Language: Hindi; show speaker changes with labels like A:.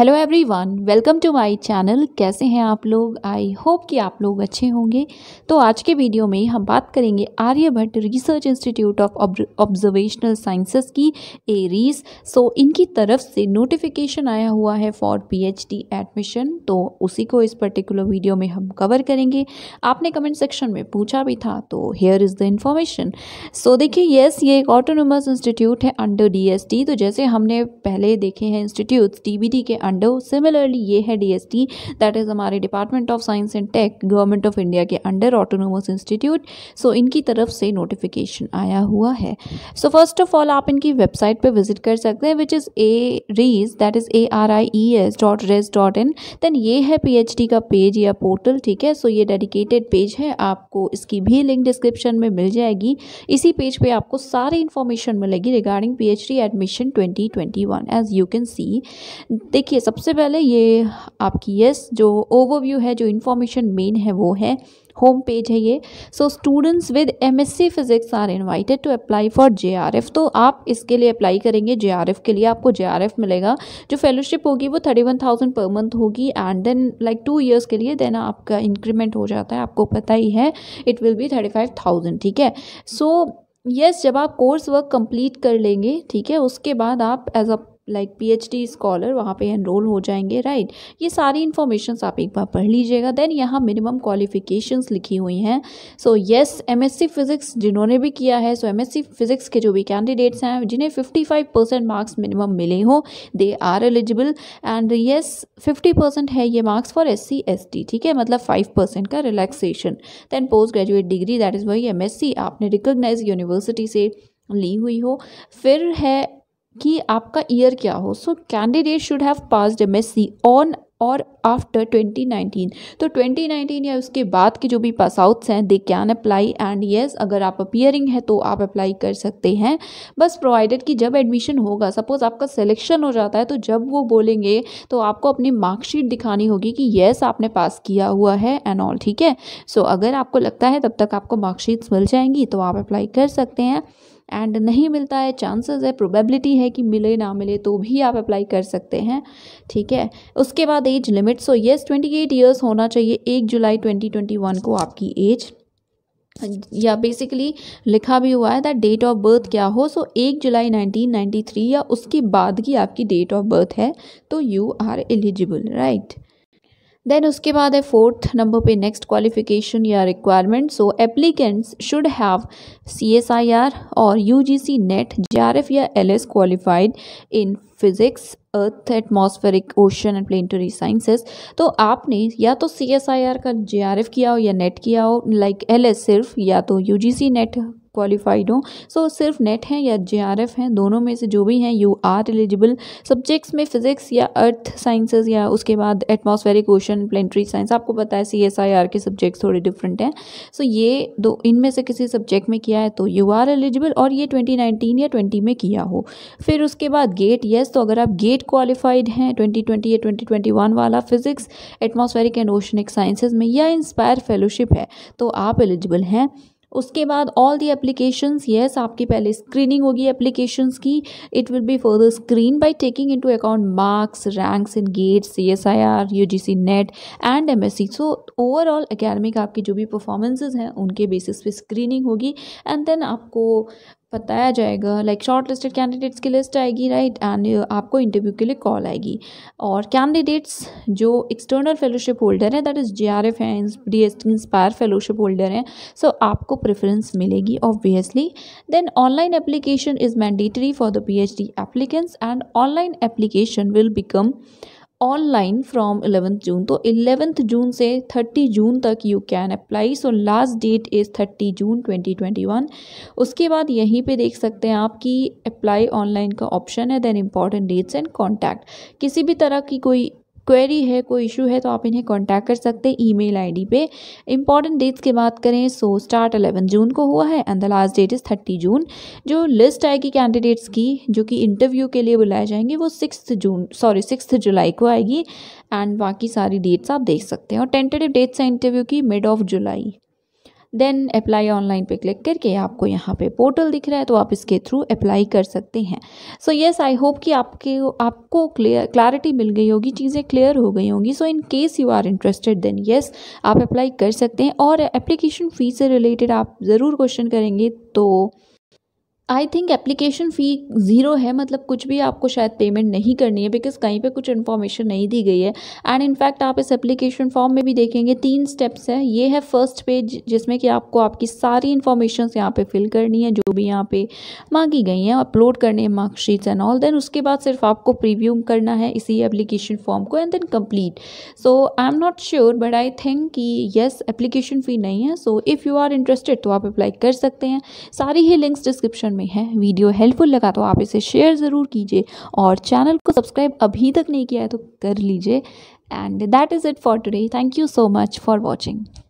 A: hello everyone welcome to my channel कैसे हैं आप लोग आई होप कि आप लोग अच्छे होंगे तो आज के वीडियो में हम बात करेंगे Aryabhatta research institute of observational sciences की एरीज सो इनकी तरफ से नोटिफिकेशन आया हुआ है फॉर पीएचडी एडमिशन तो उसी को इस पर्टिकुलर वीडियो में हम कवर करेंगे आपने कमेंट सेक्शन में पूछा भी था तो here is the information so देखिए येस ये एक ऑटोनोमस इंस्टीट्यूट है अंडर डी तो जैसे हमने पहले देखे हैं इंस्टीट्यूट टी के अंडर सिमिलरली ये है डीएसटी दैट इज़ हमारे department of science and tech government of India के अंडर ऑटोनोमस इंस्टीट्यूट सो इनकी तरफ से नोटिफिकेशन आया हुआ है सो फर्स्ट ऑफ ऑल आप इनकी वेबसाइट पर विजिट कर सकते हैं which is ARIES that is A R I E S dot res dot in then ये है पी का पेज या पोर्टल ठीक है सो so ये डेडिकेटेड पेज है आपको इसकी भी लिंक डिस्क्रिप्शन में मिल जाएगी इसी पेज पे आपको सारी इन्फॉर्मेशन मिलेगी regarding P H D admission twenty twenty one as you can see देखिए देखिए सबसे पहले ये आपकी यस जो ओवरव्यू है जो इन्फॉर्मेशन मेन है वो है होम पेज है ये so students with MSc physics are invited to apply for JRF तो आप इसके लिए अप्लाई करेंगे जेआरएफ के लिए आपको जेआरएफ मिलेगा जो फेलोशिप होगी वो thirty one thousand per month होगी and then like two years के लिए देन आपका इंक्रीमेंट हो जाता है आपको पता ही है it will be thirty five thousand ठीक है सो so, यस yes, जब आप कोर्स वर्क कंप्लीट कर लेंगे ठीक है उसके बाद आप as a like PhD scholar वहाँ पे एनरोल हो जाएंगे राइट ये सारी इन्फॉर्मेशन आप एक बार पढ़ लीजिएगा देन यहाँ मिनिमम क्वालिफिकेशंस लिखी हुई हैं सो एस एमएससी फिजिक्स जिन्होंने भी किया है सो एमएससी फिजिक्स के जो भी कैंडिडेट्स हैं जिन्हें fifty five percent marks minimum मिले हों they are eligible and yes fifty percent है ये marks for S C S T ठीक है मतलब फाइव परसेंट का relaxation then post graduate degree that is वही एम एस सी आपने रिकोगनाइज यूनिवर्सिटी से ली हुई हो फिर है कि आपका ईयर क्या हो so candidate should have passed M S C on or after 2019 तो 2019 या उसके बाद के जो भी पास आउट्स हैं they can apply and yes अगर आप अपियरिंग है तो आप अप्लाई कर सकते हैं बस प्रोवाइडेड कि जब एडमिशन होगा सपोज़ आपका सिलेक्शन हो जाता है तो जब वो बोलेंगे तो आपको अपनी मार्कशीट दिखानी होगी कि येस आपने पास किया हुआ है एंड ऑल ठीक है सो so, अगर आपको लगता है तब तक आपको मार्कशीट्स मिल जाएंगी तो आप अप्लाई कर सकते हैं एंड नहीं मिलता है चांसेस है प्रोबेबिलिटी है कि मिले ना मिले तो भी आप अप्लाई कर सकते हैं ठीक है उसके बाद age limit so yes twenty eight years होना चाहिए एक जुलाई ट्वेंटी ट्वेंटी वन को आपकी एज या बेसिकली लिखा भी हुआ है दैट डेट ऑफ बर्थ क्या हो सो एक जुलाई 1993 या उसके बाद की आपकी डेट ऑफ बर्थ है तो you are eligible right then उसके बाद है फोर्थ नंबर पे नेक्स्ट क्वालिफिकेशन या requirement so applicants should have C S I R और U G C NET J R F या L S qualified in physics earth atmospheric ocean and planetary sciences तो आपने या तो सी एस आई आर का जे आर एफ किया हो या नेट किया हो लाइक एल एस सिर्फ या तो U G C NET qualified हों सो सिर्फ नेट हैं या जे आर एफ हैं दोनों में से जो भी हैं यू आर एलिजिबल सब्जेक्ट्स में फ़िज़िक्स या अर्थ साइंसेज या उसके बाद एटमोसफेरिक ओशन प्लेनेटरी साइंस आपको पता है सी एस आई आर के सब्जेक्ट्स थोड़े डिफरेंट हैं सो so, ये दो इनमें से किसी सब्जेक्ट में किया है तो यू आर एलिजिबल और ये ट्वेंटी नाइनटीन या ट्वेंटी में किया हो फिर उसके बाद गेट येस तो अगर आप गेट क्वालिफाइड हैं ट्वेंटी ट्वेंटी या ट्वेंटी ट्वेंटी वन वाला physics atmospheric and oceanic sciences में या इंस्पायर फेलोशिप है तो आप एलिजिबल हैं उसके बाद ऑल दी एप्लीकेशंस येस आपकी पहले स्क्रीनिंग होगी एप्लीकेशंस की it will be further screen by taking into account marks ranks in GATEs C S I R U G C NET and M S C so overall academic आपकी जो भी परफॉर्मेंसेज हैं उनके बेसिस पे स्क्रीनिंग होगी एंड देन आपको बताया जाएगा लाइक शॉर्ट लिस्टेड कैंडिडेट्स की लिस्ट आएगी राइट एंड uh, आपको इंटरव्यू के लिए कॉल आएगी और कैंडिडेट्स जो एक्सटर्नल फेलोशिप होल्डर हैं that is J R F हैं D S T INSPIRE fellowship holder हैं सो आपको प्रेफरेंस मिलेगी obviously then online application is mandatory for the P H D applicants and online application will become online from eleventh June तो एलेवेंथ जून से थर्टी जून तक you can apply so last date is thirty June twenty twenty one उसके बाद यहीं पे देख सकते हैं आप कि अप्लाई ऑनलाइन का ऑप्शन है then important dates and contact किसी भी तरह की कोई क्वेरी है कोई इशू है तो आप इन्हें कॉन्टैक्ट कर सकते हैं आई डी पे इंपॉर्टेंट डेट्स की बात करें सो स्टार्ट अलेवन जून को हुआ है and the last date is thirty June जो लिस्ट आएगी कैंडिडेट्स की जो कि इंटरव्यू के लिए बुलाए जाएंगे वो six June sorry six July को आएगी एंड बाकी सारी डेट्स आप देख सकते हैं और टेंटेटिव डेट्स हैं इंटरव्यू की mid of July then apply online पे क्लिक करके आपको यहाँ पे पोर्टल दिख रहा है तो आप इसके थ्रू अप्लाई कर सकते हैं सो येस आई होप कि आपके आपको क्लियर क्लैरिटी मिल गई होगी चीज़ें क्लियर हो गई होंगी so in case you are interested then yes आप अप्लाई कर सकते हैं और एप्लीकेशन फ़ी से रिलेटेड आप ज़रूर क्वेश्चन करेंगे तो I think application fee zero है मतलब कुछ भी आपको शायद पेमेंट नहीं करनी है बिकॉज कहीं पे कुछ इन्फॉर्मेशन नहीं दी गई है एंड इनफैक्ट आप इस एप्लीकेशन फॉर्म में भी देखेंगे तीन स्टेप्स हैं ये है फर्स्ट पेज जिसमें कि आपको आपकी सारी इन्फॉर्मेशन यहाँ पे फिल करनी है जो भी यहाँ पे मांगी गई हैं अपलोड करने हैं मार्कशीट्स एंड ऑल देन उसके बाद सिर्फ आपको प्रीव्यू करना है इसी एप्लीकेशन फॉर्म को and then complete so I am not sure but I think कि येस एप्लीकेशन फ़ी नहीं है so if you are interested तो आप अप्लाई कर सकते हैं सारी ही लिंक्स डिस्क्रिप्शन में है वीडियो हेल्पफुल लगा तो आप इसे शेयर ज़रूर कीजिए और चैनल को सब्सक्राइब अभी तक नहीं किया है तो कर लीजिए and that is it for today thank you so much for watching